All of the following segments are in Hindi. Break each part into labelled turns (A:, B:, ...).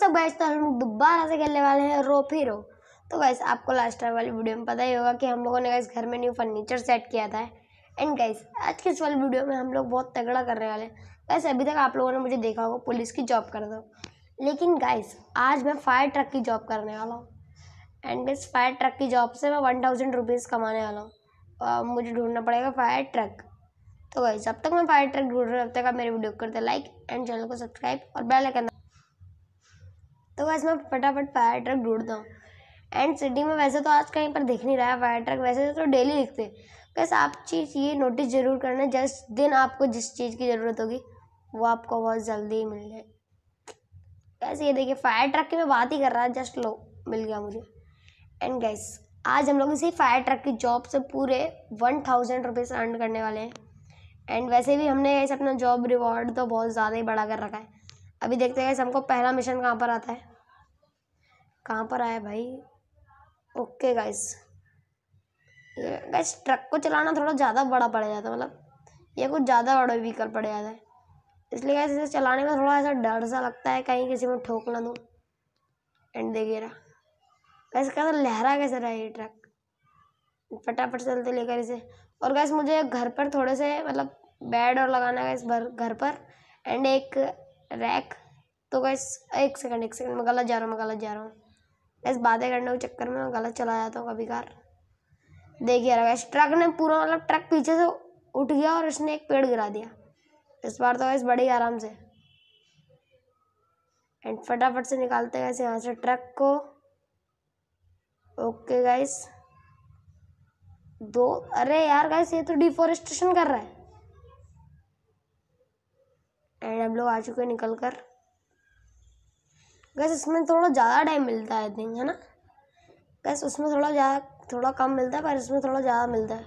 A: तो गैस तो हम लोग दोबारा से खेलने वाले हैं रो रो तो गैस आपको लास्ट टाइम वाली वीडियो में पता ही होगा कि हम लोगों ने गैस घर में न्यू फर्नीचर सेट किया था एंड गैस आज के इस वाली वीडियो में हम लोग बहुत तगड़ा करने वाले हैं गैस अभी तक आप लोगों ने मुझे देखा होगा पुलिस की जॉब कर दो लेकिन गैस आज मैं फायर ट्रक की जॉब करने वाला हूँ एंड गैस फायर ट्रक की जॉब से मैं वन थाउजेंड रुपीज़ कमाने वाला हूँ और मुझे ढूंढना पड़ेगा फायर ट्रक तो गैस जब तक मैं फायर ट्रक ढूंढ रहा हूँ तब तक आप मेरे वीडियो करते लाइक एंड चैनल को सब्सक्राइब और बेल आइकन तो वैसे मैं फटाफट फायर ट्रक ढूंढता हूँ एंड सिटी में वैसे तो आज कहीं पर दिख नहीं रहा है फायर ट्रक वैसे तो डेली तो दिखते बस आप चीज़ ये नोटिस ज़रूर करना जिस दिन आपको जिस चीज़ की ज़रूरत होगी वो आपको बहुत जल्दी ही मिल जाए कैसे ये देखिए फायर ट्रक की मैं बात ही कर रहा जस्ट लो मिल गया मुझे एंड गैस आज हम लोग इसी फायर ट्रक की जॉब से पूरे वन थाउजेंड रुपीज़ अर्न करने वाले हैं एंड वैसे भी हमने ऐसे अपना जॉब रिवॉर्ड तो बहुत ज़्यादा ही बढ़ा कर रखा है अभी देखते हैं हमको पहला मिशन कहाँ पर आता है कहाँ पर आया भाई ओके गाइस गाइस ट्रक को चलाना थोड़ा ज़्यादा बड़ा पड़ जाता है मतलब ये कुछ ज़्यादा बड़ा व्हीकल पड़ जाता है इसलिए गाइस इसे चलाने में थोड़ा ऐसा डर सा लगता है कहीं किसी में ठोक ना दूँ एंड देखिए रहा वैसे तो लहरा कैसे रहा ये ट्रक फटाफट चलते लेकर इसे और गैस मुझे घर पर थोड़े से मतलब बेड और लगाना है भर घर पर एंड एक रैक तो गैस एक सेकंड एक सेकंड मैं गलत जा रहा हूँ मैं गलत जा रहा हूँ बस बातें करने के चक्कर में गलत चला जाता हूँ कभी कार देखिए रहा ट्रक ने पूरा मतलब ट्रक पीछे से उठ गया और उसने एक पेड़ गिरा दिया इस बार तो गैस बड़े आराम से एंड फटाफट से निकालते गए यहाँ से ट्रक को ओके गाइस दो अरे यार गाइस ये तो डिफोरेस्टेशन कर रहा है एंड हम लोग आ चुके निकल कर गैस इसमें थोड़ा ज़्यादा टाइम मिलता है आई है ना गैस उसमें थोड़ा ज़्यादा थोड़ा कम मिलता है पर इसमें थोड़ा ज़्यादा मिलता है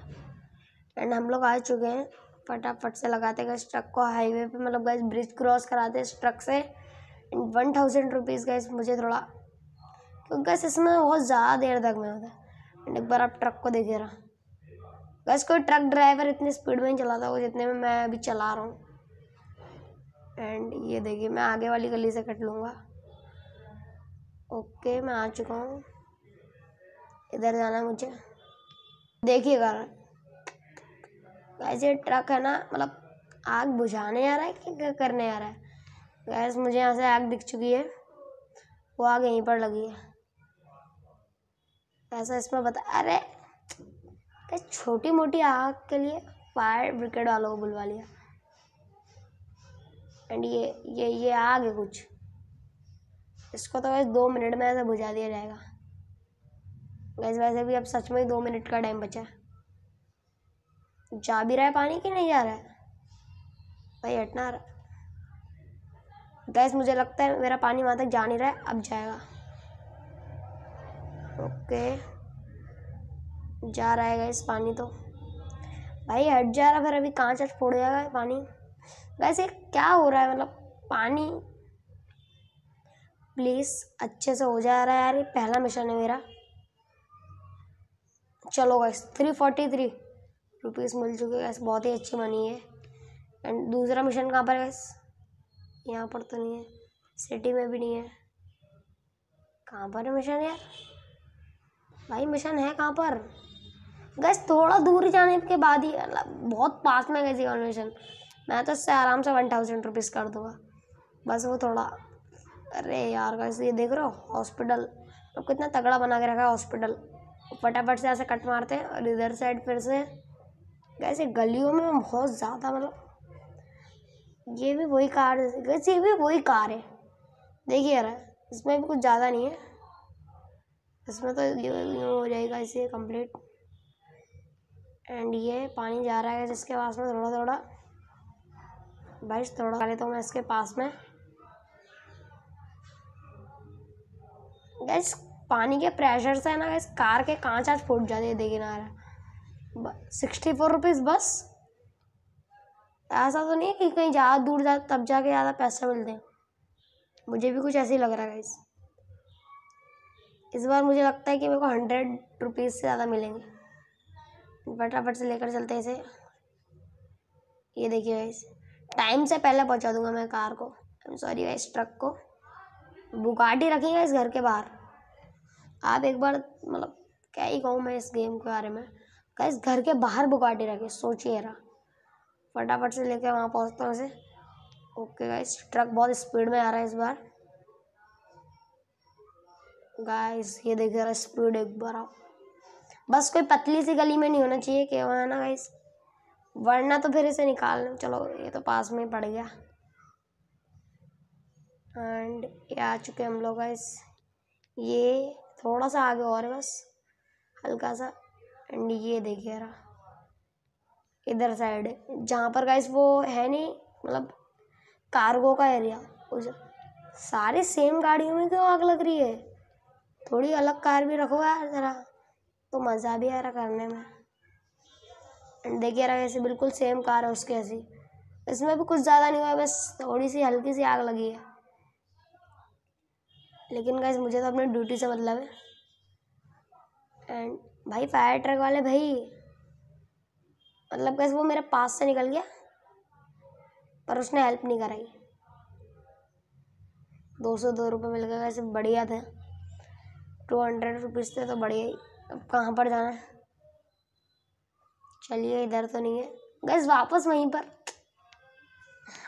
A: एंड हम लोग आ चुके हैं फटाफट से लगाते गए ट्रक को हाईवे पे मतलब गए ब्रिज क्रॉस कराते इस ट्रक से एंड वन थाउजेंड रुपीज़ गए मुझे थोड़ा क्योंकि गैस इसमें बहुत ज़्यादा देर तक में होता है एंड एक बार आप ट्रक को देखे रहा गैस कोई ट्रक ड्राइवर इतनी स्पीड में नहीं चलाता वो जितने में मैं अभी चला रहा हूँ एंड ये देखिए मैं आगे वाली गली से कट लूँगा ओके मैं आ चुका हूँ इधर जाना मुझे देखिएगा गैस ये ट्रक है ना मतलब आग बुझाने आ रहा है कि क्या करने आ रहा है गैस मुझे यहाँ से आग दिख चुकी है वो आग यहीं पर लगी है ऐसा इसमें बता अरे छोटी मोटी आग के लिए फायर ब्रिगेड वालों को बुलवा लिया एंड ये ये ये आग है कुछ इसको तो वैसे दो मिनट में ऐसे भुजा दिया जाएगा गैस वैसे भी अब सच में ही दो मिनट का टाइम बचा है जा भी रहा है पानी कि नहीं जा रहा है भाई हटना रहा गैस मुझे लगता है मेरा पानी वहाँ तक जा नहीं रहा है अब जाएगा ओके जा रहा है गैस पानी तो भाई हट जा रहा फिर अभी कहाँ से फोड़ जाएगा पानी वैसे क्या हो रहा है मतलब पानी प्लीज़ अच्छे से हो जा रहा है यार ये पहला मिशन है मेरा चलो gas three forty three rupees मिल चुके गैस बहुत ही अच्छी मनी है एंड दूसरा मिशन कहाँ पर गैस यहाँ पर तो नहीं है सिटी में भी नहीं है कहाँ पर है मिशन यार भाई मिशन है कहाँ पर गैस थोड़ा दूर जाने के बाद ही मतलब बहुत पास में गई थी मिशन मैं तो इससे आराम से वन थाउजेंड रुपीज़ कर दूँगा बस वो थोड़ा अरे यार गाइस ये देख रहे हो हॉस्पिटल अब कितना तगड़ा बना के रखा है हॉस्पिटल फटाफट से ऐसे कट मारते हैं और इधर साइड फिर से कैसे गलियों में बहुत ज़्यादा मतलब ये भी वही कार है ये भी वही कार है देखिए यार इसमें भी कुछ ज़्यादा नहीं है इसमें तो हो जाएगा इसे कंप्लीट एंड ये पानी जा रहा है जिसके पास में थोड़ा थोड़ा भाई थोड़ा लेता तो मैं इसके पास में गैस पानी के प्रेशर से ना गैस कार के कांच आज फूट जाते देखिए ना सिक्सटी फोर रुपीज़ बस ऐसा तो नहीं है कि कहीं ज़्यादा दूर जा तब जाके ज़्यादा पैसे मिलते हैं मुझे भी कुछ ऐसे ही लग रहा है इस इस बार मुझे लगता है कि मेरे को हंड्रेड रुपीज़ से ज़्यादा मिलेंगे फटाफट से लेकर चलते हैं इसे ये देखिए गाइस टाइम से पहले पहुंचा दूंगा मैं कार को I am sorry guys truck को बुगाटी रखेंगे इस घर के बाहर आप एक बार मतलब क्या ही कहूँ मैं इस गेम के बारे में गाइस घर के बाहर बुगाटी रखे सोचिए रहा फटाफट से लेकर वहाँ पहुँचते तो हूँ उसे ओके गाइस ट्रक बहुत स्पीड में आ रहा है इस बार गाइस ये देख रहा स्पीड एक बार आओ बस कोई पतली सी गली में नहीं होना चाहिए कि वहाँ ना गाइस वरना तो फिर इसे निकाल चलो ये तो पास में ही पड़ गया एंड ये आ चुके हम लोग गाइस ये थोड़ा सा आगे और बस हल्का सा एंड ये देखिए रहा इधर साइड जहाँ पर गाइस वो है नहीं मतलब कार्गो का एरिया उस सारे सेम गाड़ियों में क्यों आग लग रही है थोड़ी अलग कार भी रखो यार ज़रा तो मज़ा भी आ रहा करने में एंड देखिए रहा ऐसे बिल्कुल सेम कार है उसके ऐसी इसमें भी कुछ ज़्यादा नहीं हुआ बस थोड़ी सी हल्की सी आग लगी है लेकिन गाइज मुझे तो अपने ड्यूटी से मतलब है एंड भाई फायर ट्रक वाले भाई मतलब गैस वो मेरे पास से निकल गया पर उसने हेल्प नहीं कराई दो सौ दो रुपये मिल गए वैसे बढ़िया थे टू हंड्रेड रुपीज़ थे तो बढ़िया ही अब कहाँ पर जाना है चलिए इधर तो नहीं है गैस वापस वहीं पर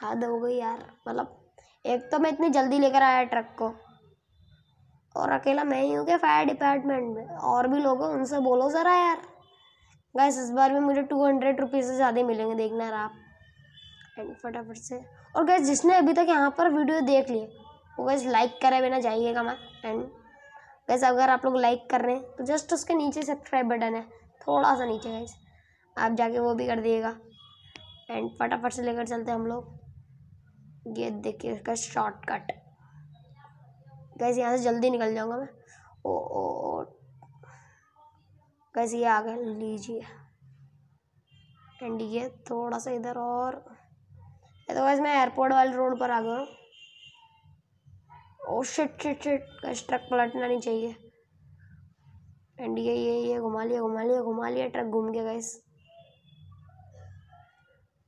A: हद हो गई यार मतलब एक तो मैं इतनी जल्दी लेकर आया ट्रक को और अकेला मैं ही हूँ क्या फायर डिपार्टमेंट में और भी लोग हैं उनसे बोलो ज़रा यार गैस इस बार भी मुझे टू हंड्रेड रुपीज़ से ज़्यादा मिलेंगे देखना यार आप एंड फटाफट से और गैस जिसने अभी तक यहाँ पर वीडियो देख लिए वो गैस लाइक करे बिना जाइएगा मैं एंड गैस अगर आप लोग लाइक कर रहे हैं तो जस्ट उसके नीचे सब्सक्राइब बटन है थोड़ा सा नीचे गैस आप जाके वो भी कर दिएगा एंड फटाफट से लेकर चलते हम लोग ये देखिए इसका शॉर्टकट गैस यहाँ से जल्दी निकल जाऊँगा मैं ओ ओ ओ गैस ये आ गए लीजिए एंड ये थोड़ा सा इधर और तो गैस मैं एयरपोर्ट वाले रोड पर आ गया oh shit shit shit gas truck पलटना नहीं चाहिए एंड ये ये ये घुमा लिया घुमा लिया घुमा लिया ट्रक घूम के गैस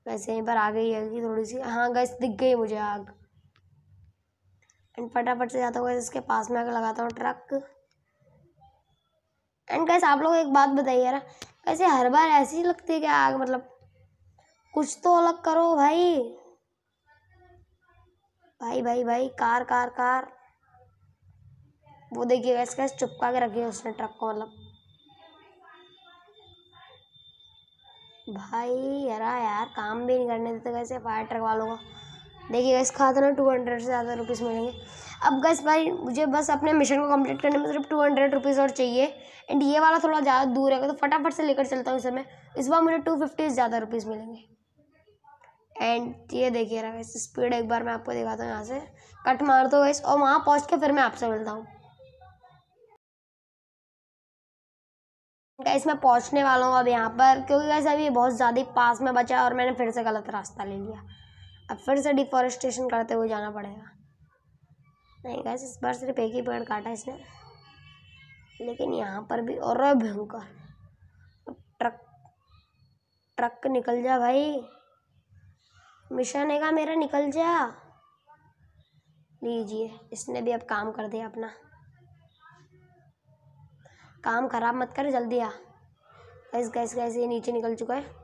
A: वैसे यहीं पर आ गई है थोड़ी सी हाँ गैस दिख गई मुझे आग एंड फटाफट से जाता हुआ इसके पास में आकर लगाता हूँ ट्रक एंड कैसे आप लोग एक बात बताइए ना कैसे हर बार ऐसी लगती है क्या आग मतलब कुछ तो अलग करो भाई भाई भाई भाई कार कार कार वो देखिए कैसे कैसे चुपका के रखिए उसने ट्रक को मतलब भाई यार यार काम भी नहीं करने देते कैसे फायर ट्रक वालों का देखिए इस खाता ना टू हंड्रेड से ज़्यादा रुपीज़ मिलेंगे अब गैस भाई मुझे बस अपने मिशन को कंप्लीट करने में सिर्फ टू हंड्रेड रुपीज़ और चाहिए एंड ये वाला थोड़ा ज़्यादा दूर है तो फटाफट से लेकर चलता हूँ इस समय इस बार मुझे टू फिफ्टी ज़्यादा रुपीज़ मिलेंगे एंड ये देखिए रहा वैसे स्पीड एक बार मैं आपको दिखाता हूँ यहाँ से कट मार दो वैसे और वहाँ पहुँच के फिर मैं आपसे मिलता हूँ गैस मैं पहुँचने वाला हूँ अब यहाँ पर क्योंकि गैस अभी बहुत ज़्यादा पास में बचा और मैंने फिर से गलत रास्ता ले लिया अब फिर से डिफॉरेस्टेशन करते हुए जाना पड़ेगा नहीं गैस इस बार सिर्फ एक ही पेड़ काटा इसने लेकिन यहाँ पर भी और भयंकर ट्रक ट्रक निकल जा भाई मिशन है का मेरा निकल जा लीजिए इसने भी अब काम कर दिया अपना काम खराब मत कर जल्दी आ गैस गैस गैस ये नीचे निकल चुका है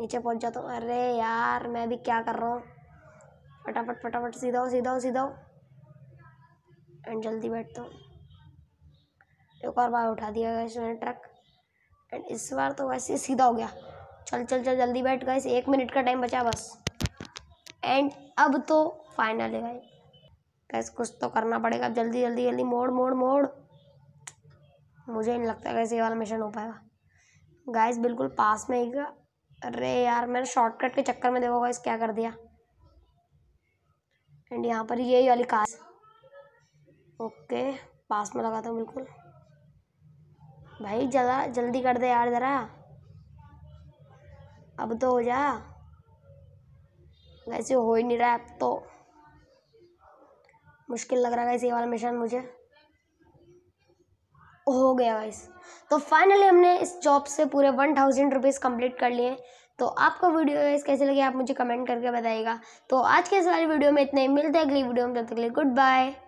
A: नीचे पहुंच जाता हूँ अरे यार मैं भी क्या कर रहा हूँ फटाफट फटाफट सीधा हो सीधा हो सीधा हो एंड जल्दी बैठता हूँ एक और बार उठा दिया गया मैंने ट्रक एंड इस बार तो वैसे सीधा हो गया चल चल चल जल्दी बैठ गए एक मिनट का टाइम बचा बस एंड अब तो फाइनल है गए गैस कुछ तो करना पड़ेगा अब जल्दी जल्दी जल्दी मोड़ मोड़ मोड़ मुझे नहीं लगता कैसे ये वाला मिशन हो पाएगा गैस बिल्कुल पास में ही
B: अरे यार
A: मैंने शॉर्टकट के चक्कर में देखो इस क्या कर दिया एंड यहाँ पर यही वाली कार ओके पास में लगा हूँ बिल्कुल भाई ज़रा जल्दी कर दे यार ज़रा अब तो हो जा वैसे हो ही नहीं रहा अब तो मुश्किल लग रहा है इसी वाला मिशन मुझे हो गया गाइस तो फाइनली हमने इस जॉब से पूरे वन थाउजेंड रुपीज़ कम्प्लीट कर लिए तो आपको वीडियो गाइस कैसे लगे आप मुझे कमेंट करके बताइएगा तो आज के इस वाली वीडियो में इतने मिलते हैं अगली वीडियो में तब तक के लिए गुड बाय